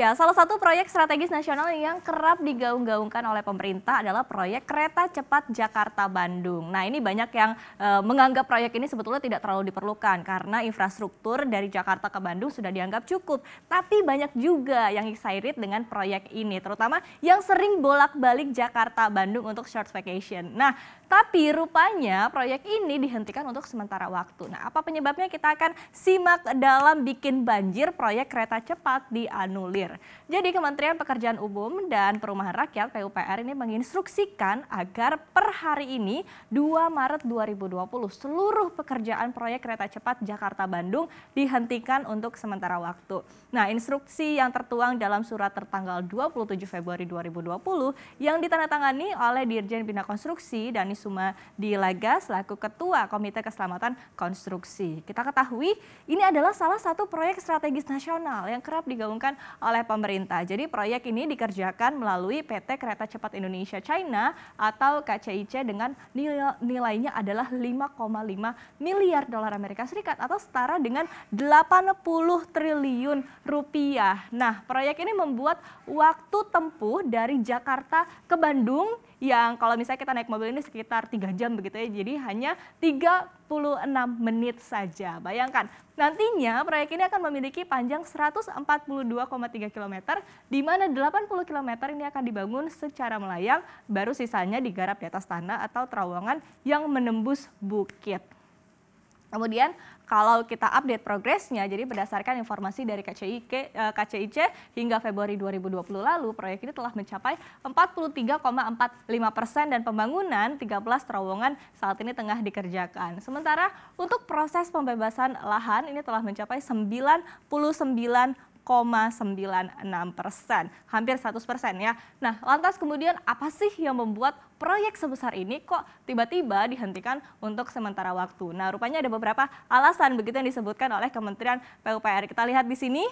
Ya, salah satu proyek strategis nasional yang kerap digaung-gaungkan oleh pemerintah adalah proyek kereta cepat Jakarta-Bandung. Nah, ini banyak yang e, menganggap proyek ini sebetulnya tidak terlalu diperlukan karena infrastruktur dari Jakarta ke Bandung sudah dianggap cukup. Tapi banyak juga yang excited dengan proyek ini, terutama yang sering bolak-balik Jakarta-Bandung untuk short vacation. Nah, tapi rupanya proyek ini dihentikan untuk sementara waktu. Nah, apa penyebabnya? Kita akan simak dalam bikin banjir proyek kereta cepat di Anulir air. Jadi Kementerian Pekerjaan Umum dan Perumahan Rakyat PUPR ini menginstruksikan agar per hari ini 2 Maret 2020 seluruh pekerjaan proyek kereta cepat Jakarta-Bandung dihentikan untuk sementara waktu. Nah instruksi yang tertuang dalam surat tertanggal 27 Februari 2020 yang ditandatangani oleh Dirjen Bina Konstruksi Dani Suma Dilaga selaku Ketua Komite Keselamatan Konstruksi. Kita ketahui ini adalah salah satu proyek strategis nasional yang kerap digaungkan oleh oleh pemerintah. Jadi proyek ini dikerjakan melalui PT Kereta Cepat Indonesia China atau KCIC dengan nilai, nilainya adalah 5,5 miliar dolar Amerika Serikat atau setara dengan 80 triliun rupiah. Nah, proyek ini membuat waktu tempuh dari Jakarta ke Bandung yang kalau misalnya kita naik mobil ini sekitar 3 jam begitu ya. Jadi hanya 36 menit saja. Bayangkan, nantinya proyek ini akan memiliki panjang 142,3 km di mana 80 km ini akan dibangun secara melayang baru sisanya digarap di atas tanah atau terowongan yang menembus bukit. Kemudian kalau kita update progresnya, jadi berdasarkan informasi dari KCIK, KCIC eh, hingga Februari 2020 lalu, proyek ini telah mencapai 43,45 persen dan pembangunan 13 terowongan saat ini tengah dikerjakan. Sementara untuk proses pembebasan lahan ini telah mencapai 99 0,96 persen, hampir 100 persen ya. Nah, lantas kemudian apa sih yang membuat proyek sebesar ini kok tiba-tiba dihentikan untuk sementara waktu? Nah, rupanya ada beberapa alasan begitu yang disebutkan oleh Kementerian PUPR. Kita lihat di sini.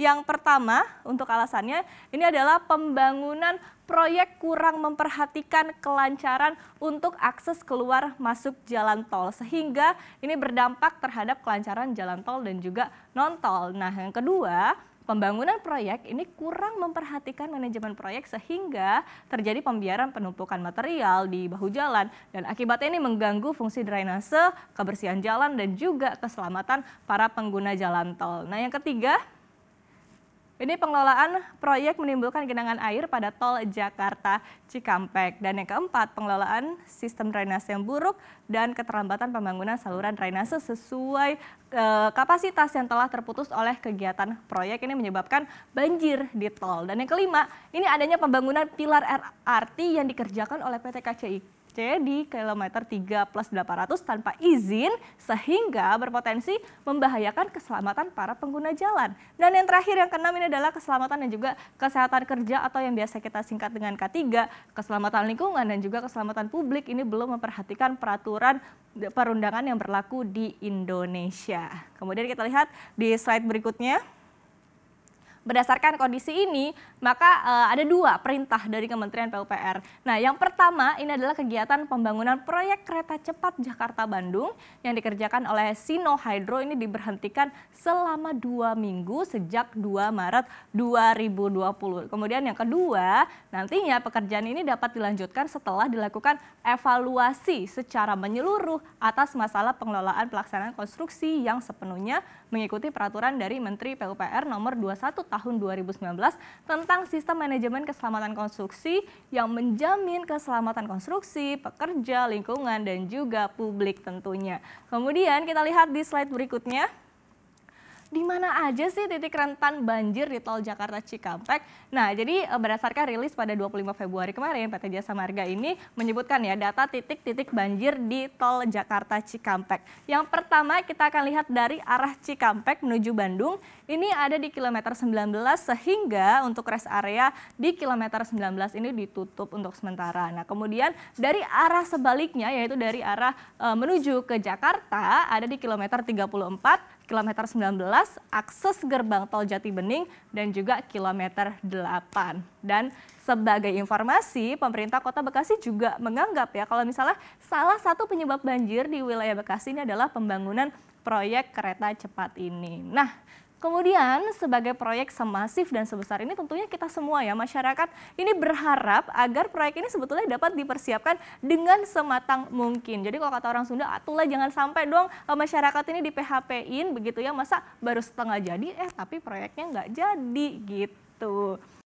Yang pertama untuk alasannya ini adalah pembangunan proyek kurang memperhatikan kelancaran untuk akses keluar masuk jalan tol sehingga ini berdampak terhadap kelancaran jalan tol dan juga non tol. Nah, yang kedua, pembangunan proyek ini kurang memperhatikan manajemen proyek sehingga terjadi pembiaran penumpukan material di bahu jalan dan akibatnya ini mengganggu fungsi drainase, kebersihan jalan dan juga keselamatan para pengguna jalan tol. Nah, yang ketiga, ini pengelolaan proyek menimbulkan genangan air pada tol Jakarta Cikampek. Dan yang keempat, pengelolaan sistem drainase yang buruk dan keterlambatan pembangunan saluran drainase sesuai e, kapasitas yang telah terputus oleh kegiatan proyek ini menyebabkan banjir di tol. Dan yang kelima, ini adanya pembangunan pilar RRT yang dikerjakan oleh PT KCI C di kilometer 3 plus 800 tanpa izin sehingga berpotensi membahayakan keselamatan para pengguna jalan. Dan yang terakhir yang keenam ini adalah keselamatan dan juga kesehatan kerja atau yang biasa kita singkat dengan K3, keselamatan lingkungan dan juga keselamatan publik ini belum memperhatikan peraturan perundangan yang berlaku di Indonesia. Kemudian kita lihat di slide berikutnya. Berdasarkan kondisi ini, maka uh, ada dua perintah dari Kementerian PUPR. Nah, yang pertama ini adalah kegiatan pembangunan proyek kereta cepat Jakarta-Bandung yang dikerjakan oleh Sino Hydro ini diberhentikan selama dua minggu sejak 2 Maret 2020. Kemudian yang kedua, nantinya pekerjaan ini dapat dilanjutkan setelah dilakukan evaluasi secara menyeluruh atas masalah pengelolaan pelaksanaan konstruksi yang sepenuhnya mengikuti peraturan dari Menteri PUPR nomor 21 tahun 2019 tentang sistem manajemen keselamatan konstruksi yang menjamin keselamatan konstruksi, pekerja, lingkungan, dan juga publik tentunya. Kemudian kita lihat di slide berikutnya di mana aja sih titik rentan banjir di tol Jakarta Cikampek? Nah, jadi eh, berdasarkan rilis pada 25 Februari kemarin, PT Jasa Marga ini menyebutkan ya data titik-titik banjir di tol Jakarta Cikampek. Yang pertama kita akan lihat dari arah Cikampek menuju Bandung. Ini ada di kilometer 19 sehingga untuk rest area di kilometer 19 ini ditutup untuk sementara. Nah, kemudian dari arah sebaliknya yaitu dari arah eh, menuju ke Jakarta ada di kilometer 34 kilometer 19, akses gerbang tol Jati Bening, dan juga kilometer 8. Dan sebagai informasi, pemerintah kota Bekasi juga menganggap ya kalau misalnya salah satu penyebab banjir di wilayah Bekasi ini adalah pembangunan proyek kereta cepat ini. Nah, Kemudian sebagai proyek semasif dan sebesar ini tentunya kita semua ya masyarakat ini berharap agar proyek ini sebetulnya dapat dipersiapkan dengan sematang mungkin. Jadi kalau kata orang Sunda, atulah jangan sampai dong masyarakat ini di PHP-in begitu ya masa baru setengah jadi eh tapi proyeknya nggak jadi gitu.